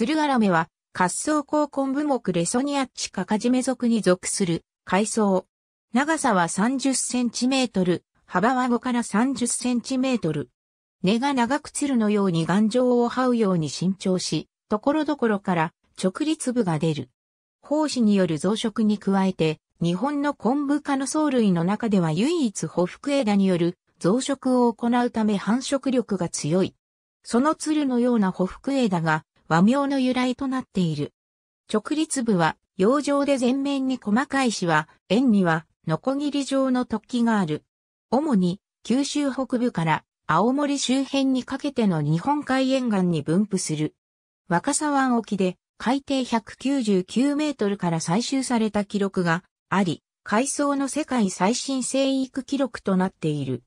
鶴アラメは、滑走後、根部目レソニアッチカカジメ属に属する海藻。長さは30センチメートル、幅は5から30センチメートル。根が長く鶴のように頑丈を這うように伸長し、ところどころから直立部が出る。胞子による増殖に加えて、日本の昆布科の藻類の中では唯一補服枝による増殖を行うため繁殖力が強い。その鶴のような補服枝が和名の由来となっている。直立部は、洋上で全面に細かいしは、円には、ノコギリ状の突起がある。主に、九州北部から青森周辺にかけての日本海沿岸に分布する。若狭湾沖で海底199メートルから採集された記録があり、海藻の世界最新生育記録となっている。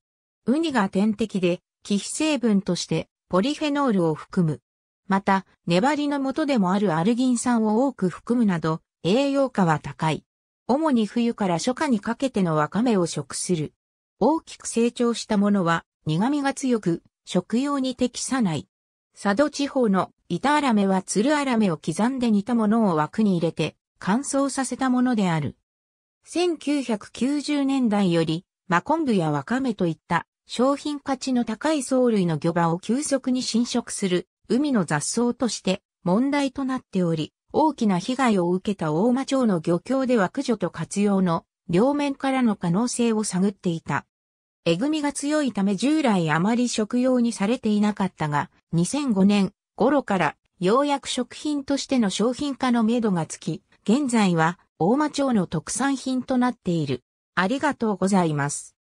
ウニが天敵で、寄肥成分としてポリフェノールを含むまた、粘りの元でもあるアルギン酸を多く含むなど、栄養価は高い。主に冬から初夏にかけてのワカメを食する。大きく成長したものは苦味が強く、食用に適さない。佐渡地方の板あらめは鶴るあらめを刻んで煮たものを枠に入れて乾燥させたものである。1990年代より、マコンブやワカメといった商品価値の高い藻類の魚場を急速に侵食する海の雑草として問題となっており、大きな被害を受けた大間町の漁協では駆除と活用の両面からの可能性を探っていた。えぐみが強いため従来あまり食用にされていなかったが、2005年頃からようやく食品としての商品化のめどがつき、現在は大間町の特産品となっている。ありがとうございます。